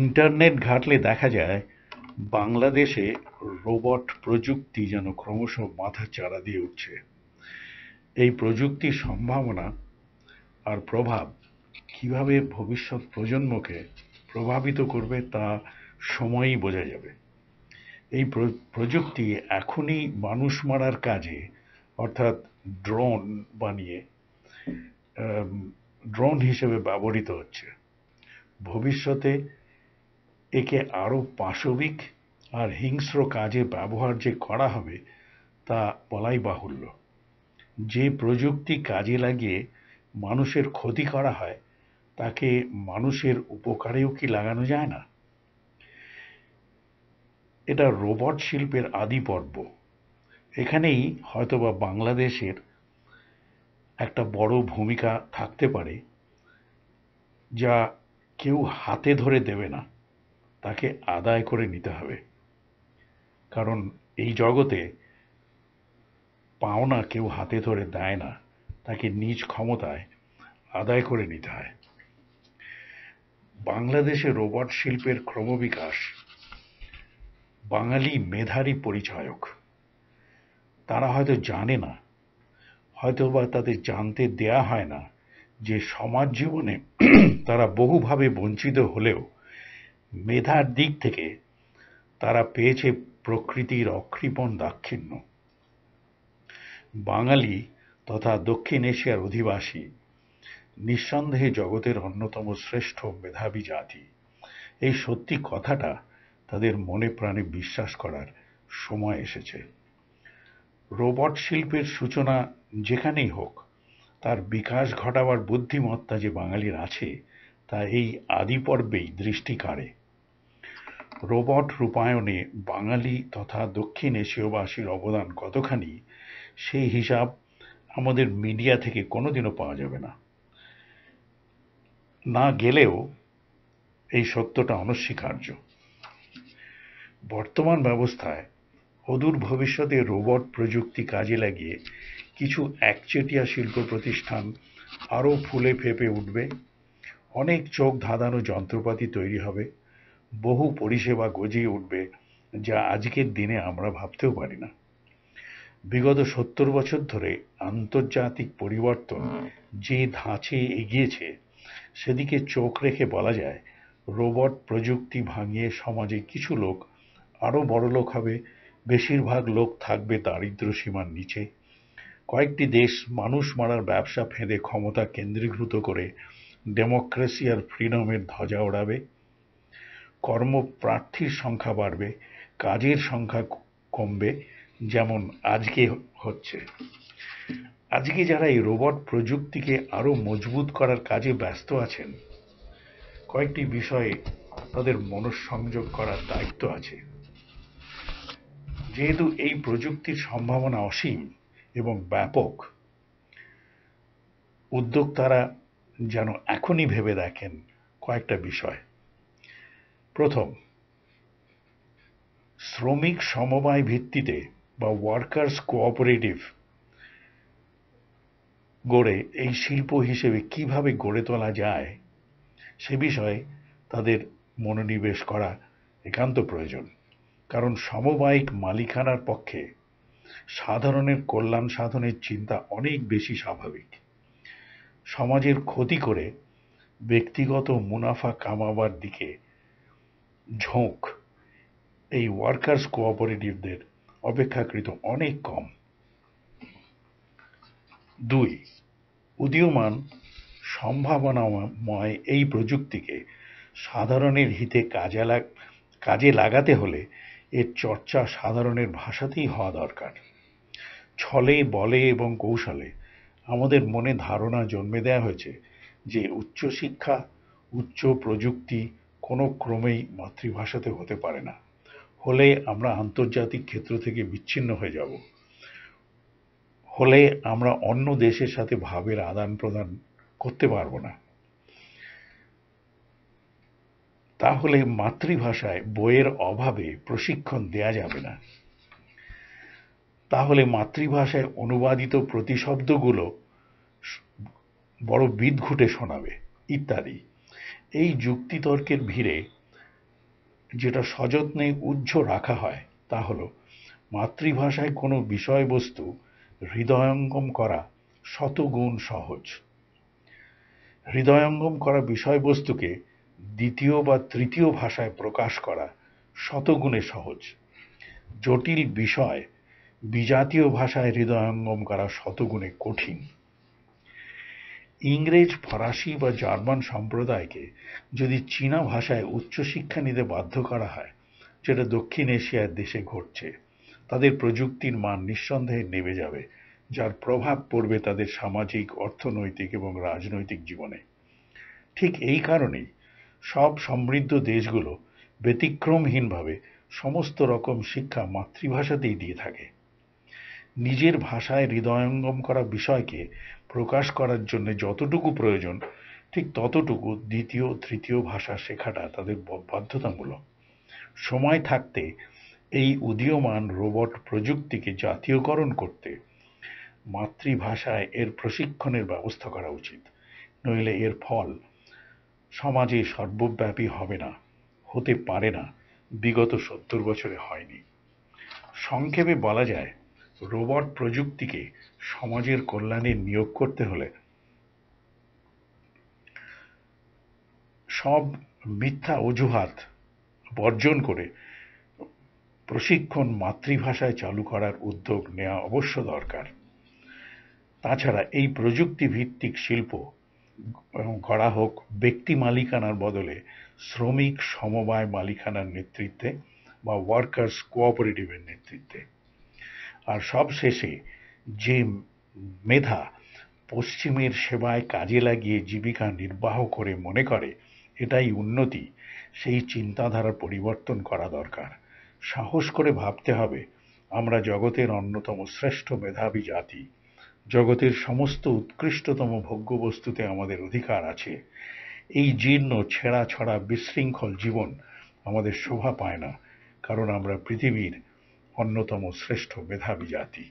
internet ঘাটলে দেখা যায় বাংলাদেশে রোবট প্রযুক্তি যেন ক্রমশ মাথা চারা দিয়ে উঠছে এই প্রযুক্তির সম্ভাবনা আর প্রভাব কিভাবে ভবিষ্যৎ প্রজন্মকে প্রভাবিত করবে তা সময়ই বোঝা যাবে এই প্রযুক্তি এখনই মানুষ মারার কাজে অর্থাৎ ড্রোন বানিয়ে ড্রোন হিসেবে ব্যবহৃত হচ্ছে ভবিষ্যতে একে আরও পাশবিক আর হিংস্র কাজে ব্যবহার যে করা হবে তা বলাই বাহুল্য যে প্রযুক্তি কাজে লাগিয়ে মানুষের ক্ষতি করা হয় তাকে মানুষের উপকারেও কি লাগানো যায় না এটা রোবট শিল্পের আদি পর্ব এখানেই হয়তোবা বাংলাদেশের একটা বড় ভূমিকা থাকতে পারে যা কেউ হাতে ধরে দেবে না তাকে আদায় করে নিতে হবে কারণ এই জগতে পাওনা কেউ হাতে ধরে দেয় না তাকে নিজ ক্ষমতায় আদায় করে নিতে হয় বাংলাদেশে রোবট শিল্পের ক্রমবিকাশ বাঙালি মেধারি পরিচয়ক তারা হয়তো জানে না হয়তো বা তাদের জানতে দেয়া হয় না যে সমাজ জীবনে তারা বহুভাবে বঞ্চিত হলেও মেধার দিক থেকে তারা পেয়েছে প্রকৃতির অকৃপণ দাক্ষিণ্য বাঙালি তথা দক্ষিণ এশিয়ার অধিবাসী নিঃসন্দেহে জগতের অন্যতম শ্রেষ্ঠ মেধাবী জাতি এই সত্যি কথাটা তাদের মনে প্রাণে বিশ্বাস করার সময় এসেছে রোবট শিল্পের সূচনা যেখানেই হোক তার বিকাশ ঘটাবার বুদ্ধিমত্তা যে বাঙালির আছে তা এই আদিপর্বেই কাড়ে রোবট রূপায়ণে বাঙালি তথা দক্ষিণ এশীয়বাসীর অবদান কতখানি সেই হিসাব আমাদের মিডিয়া থেকে কোনোদিনও পাওয়া যাবে না না গেলেও এই সত্যটা অনস্বীকার্য বর্তমান ব্যবস্থায় অদূর ভবিষ্যতে রোবট প্রযুক্তি কাজে লাগিয়ে কিছু একচেটিয়া শিল্প প্রতিষ্ঠান আরও ফুলে ফেঁপে উঠবে অনেক চোখ ধাঁধানো যন্ত্রপাতি তৈরি হবে বহু পরিষেবা গজিয়ে উঠবে যা আজকের দিনে আমরা ভাবতেও পারি না বিগত সত্তর বছর ধরে আন্তর্জাতিক পরিবর্তন যে ধাঁচে এগিয়েছে সেদিকে চোখ রেখে বলা যায় রোবট প্রযুক্তি ভাঙিয়ে সমাজে কিছু লোক আরও বড়লোক হবে বেশিরভাগ লোক থাকবে দারিদ্র সীমার নিচে কয়েকটি দেশ মানুষ মারার ব্যবসা ফেঁদে ক্ষমতা কেন্দ্রীভূত করে ডেমোক্রেসি আর ফ্রিডমের ধ্বজা ওড়াবে কর্মপ্রার্থীর সংখ্যা বাড়বে কাজের সংখ্যা কমবে যেমন আজকে হচ্ছে আজকে যারা এই রোবট প্রযুক্তিকে আরও মজবুত করার কাজে ব্যস্ত আছেন কয়েকটি বিষয়ে আপনাদের মনঃসংযোগ করার দায়িত্ব আছে যেহেতু এই প্রযুক্তির সম্ভাবনা অসীম এবং ব্যাপক উদ্যোক্তারা যেন এখনই ভেবে দেখেন কয়েকটা বিষয় প্রথম শ্রমিক সমবায় ভিত্তিতে বা ওয়ার্কার্স কোঅপারেটিভ গড়ে এই শিল্প হিসেবে কিভাবে গড়ে তোলা যায় সে বিষয়ে তাদের মনোনিবেশ করা একান্ত প্রয়োজন কারণ সমবায়িক মালিকানার পক্ষে সাধারণের কল্যাণ সাধনের চিন্তা অনেক বেশি স্বাভাবিক সমাজের ক্ষতি করে ব্যক্তিগত মুনাফা কামাবার দিকে ঝোঁক এই ওয়ার্কার্স কোঅপারেটিভদের অপেক্ষাকৃত অনেক কম দুই উদীয়মান সম্ভাবনাময় এই প্রযুক্তিকে সাধারণের হিতে কাজে কাজে লাগাতে হলে এর চর্চা সাধারণের ভাষাতেই হওয়া দরকার ছলে বলে এবং কৌশলে আমাদের মনে ধারণা জন্মে দেওয়া হয়েছে যে উচ্চশিক্ষা উচ্চ প্রযুক্তি কোনো ক্রমেই মাতৃভাষাতে হতে পারে না হলে আমরা আন্তর্জাতিক ক্ষেত্র থেকে বিচ্ছিন্ন হয়ে যাব হলে আমরা অন্য দেশের সাথে ভাবের আদান প্রদান করতে পারবো না তাহলে মাতৃভাষায় বইয়ের অভাবে প্রশিক্ষণ দেয়া যাবে না তাহলে মাতৃভাষায় অনুবাদিত প্রতিশব্দগুলো বড় বিদঘুটে শোনাবে ইত্যাদি এই যুক্তিতর্কের ভিড়ে যেটা সযত্নে উহ্য রাখা হয় তা হল মাতৃভাষায় কোনো বিষয়বস্তু হৃদয়ঙ্গম করা শতগুণ সহজ হৃদয়ঙ্গম করা বিষয়বস্তুকে দ্বিতীয় বা তৃতীয় ভাষায় প্রকাশ করা শতগুণে সহজ জটিল বিষয় বিজাতীয় ভাষায় হৃদয়ঙ্গম করা শতগুণে কঠিন ইংরেজ ফরাসি বা জার্মান সম্প্রদায়কে যদি চীনা ভাষায় উচ্চশিক্ষা নিতে বাধ্য করা হয় যেটা দক্ষিণ এশিয়ার দেশে ঘটছে তাদের প্রযুক্তির মান নিঃসন্দেহে নেমে যাবে যার প্রভাব পড়বে তাদের সামাজিক অর্থনৈতিক এবং রাজনৈতিক জীবনে ঠিক এই কারণেই সব সমৃদ্ধ দেশগুলো ব্যতিক্রমহীনভাবে সমস্ত রকম শিক্ষা মাতৃভাষাতেই দিয়ে থাকে নিজের ভাষায় হৃদয়ঙ্গম করা বিষয়কে প্রকাশ করার জন্য যতটুকু প্রয়োজন ঠিক ততটুকু দ্বিতীয় তৃতীয় ভাষা শেখাটা তাদের বাধ্যতামূলক সময় থাকতে এই উদীয়মান রোবট প্রযুক্তিকে জাতীয়করণ করতে মাতৃভাষায় এর প্রশিক্ষণের ব্যবস্থা করা উচিত নইলে এর ফল সমাজে সর্বব্যাপী হবে না হতে পারে না বিগত সত্তর বছরে হয়নি সংক্ষেপে বলা যায় রোবট প্রযুক্তিকে সমাজের কল্যাণে নিয়োগ করতে হলে সব মিথ্যা অজুহাত বর্জন করে প্রশিক্ষণ মাতৃভাষায় চালু করার উদ্যোগ নেওয়া অবশ্য দরকার তাছাড়া এই প্রযুক্তি ভিত্তিক শিল্প করা হোক ব্যক্তি মালিকানার বদলে শ্রমিক সমবায় মালিকানার নেতৃত্বে বা ওয়ার্কার্স কোঅপারেটিভের নেতৃত্বে আর সবশেষে যে মেধা পশ্চিমের সেবায় কাজে লাগিয়ে জীবিকা নির্বাহ করে মনে করে এটাই উন্নতি সেই চিন্তাধারার পরিবর্তন করা দরকার সাহস করে ভাবতে হবে আমরা জগতের অন্যতম শ্রেষ্ঠ মেধাবী জাতি জগতের সমস্ত উৎকৃষ্টতম ভোগ্যবস্তুতে আমাদের অধিকার আছে এই জীর্ণ ছেঁড়া ছড়া বিশৃঙ্খল জীবন আমাদের শোভা পায় না কারণ আমরা পৃথিবীর অন্যতম শ্রেষ্ঠ মেধাবী জাতি